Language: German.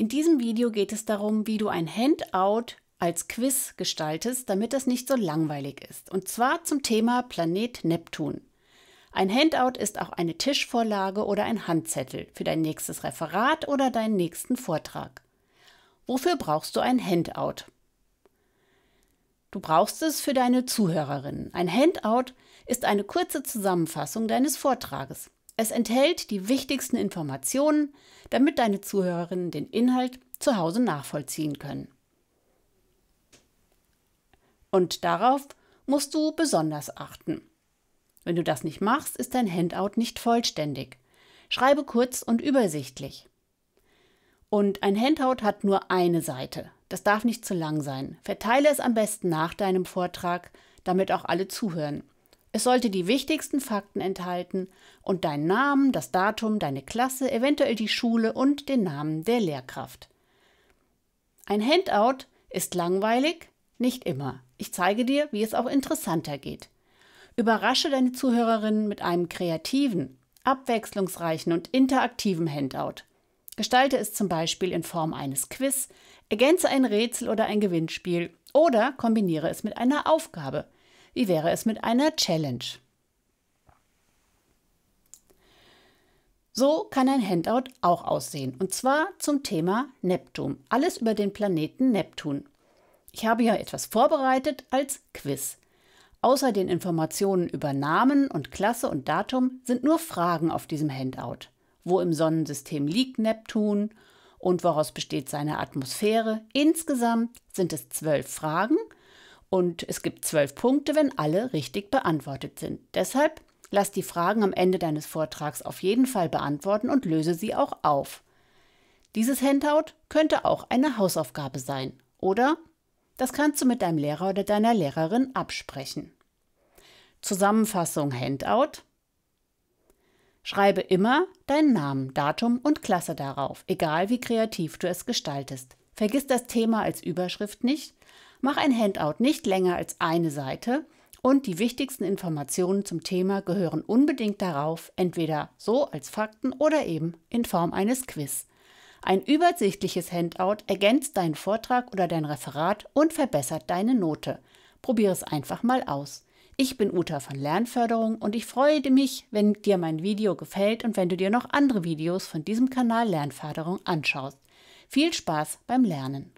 In diesem Video geht es darum, wie du ein Handout als Quiz gestaltest, damit das nicht so langweilig ist. Und zwar zum Thema Planet Neptun. Ein Handout ist auch eine Tischvorlage oder ein Handzettel für dein nächstes Referat oder deinen nächsten Vortrag. Wofür brauchst du ein Handout? Du brauchst es für deine Zuhörerinnen. Ein Handout ist eine kurze Zusammenfassung deines Vortrages. Es enthält die wichtigsten Informationen, damit deine Zuhörerinnen den Inhalt zu Hause nachvollziehen können. Und darauf musst du besonders achten. Wenn du das nicht machst, ist dein Handout nicht vollständig. Schreibe kurz und übersichtlich. Und ein Handout hat nur eine Seite. Das darf nicht zu lang sein. Verteile es am besten nach deinem Vortrag, damit auch alle zuhören. Es sollte die wichtigsten Fakten enthalten und deinen Namen, das Datum, deine Klasse, eventuell die Schule und den Namen der Lehrkraft. Ein Handout ist langweilig, nicht immer. Ich zeige dir, wie es auch interessanter geht. Überrasche deine Zuhörerinnen mit einem kreativen, abwechslungsreichen und interaktiven Handout. Gestalte es zum Beispiel in Form eines Quiz, ergänze ein Rätsel oder ein Gewinnspiel oder kombiniere es mit einer Aufgabe – wie wäre es mit einer Challenge? So kann ein Handout auch aussehen, und zwar zum Thema Neptun. Alles über den Planeten Neptun. Ich habe hier etwas vorbereitet als Quiz. Außer den Informationen über Namen und Klasse und Datum sind nur Fragen auf diesem Handout. Wo im Sonnensystem liegt Neptun und woraus besteht seine Atmosphäre? Insgesamt sind es zwölf Fragen und es gibt zwölf Punkte, wenn alle richtig beantwortet sind. Deshalb lass die Fragen am Ende deines Vortrags auf jeden Fall beantworten und löse sie auch auf. Dieses Handout könnte auch eine Hausaufgabe sein, oder? Das kannst du mit deinem Lehrer oder deiner Lehrerin absprechen. Zusammenfassung Handout. Schreibe immer deinen Namen, Datum und Klasse darauf, egal wie kreativ du es gestaltest. Vergiss das Thema als Überschrift nicht, Mach ein Handout nicht länger als eine Seite und die wichtigsten Informationen zum Thema gehören unbedingt darauf, entweder so als Fakten oder eben in Form eines Quiz. Ein übersichtliches Handout ergänzt deinen Vortrag oder dein Referat und verbessert deine Note. Probiere es einfach mal aus. Ich bin Uta von Lernförderung und ich freue mich, wenn dir mein Video gefällt und wenn du dir noch andere Videos von diesem Kanal Lernförderung anschaust. Viel Spaß beim Lernen!